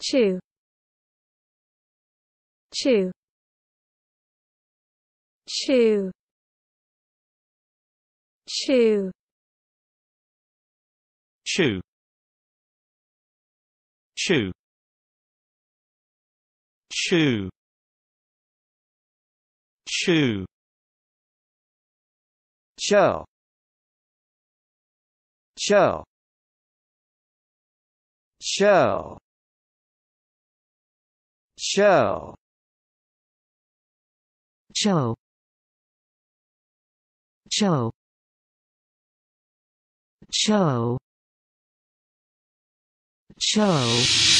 Chu Chu Chu Chu Chu Chu Chu Chu Cho Cho Cho Show Show Show Show Show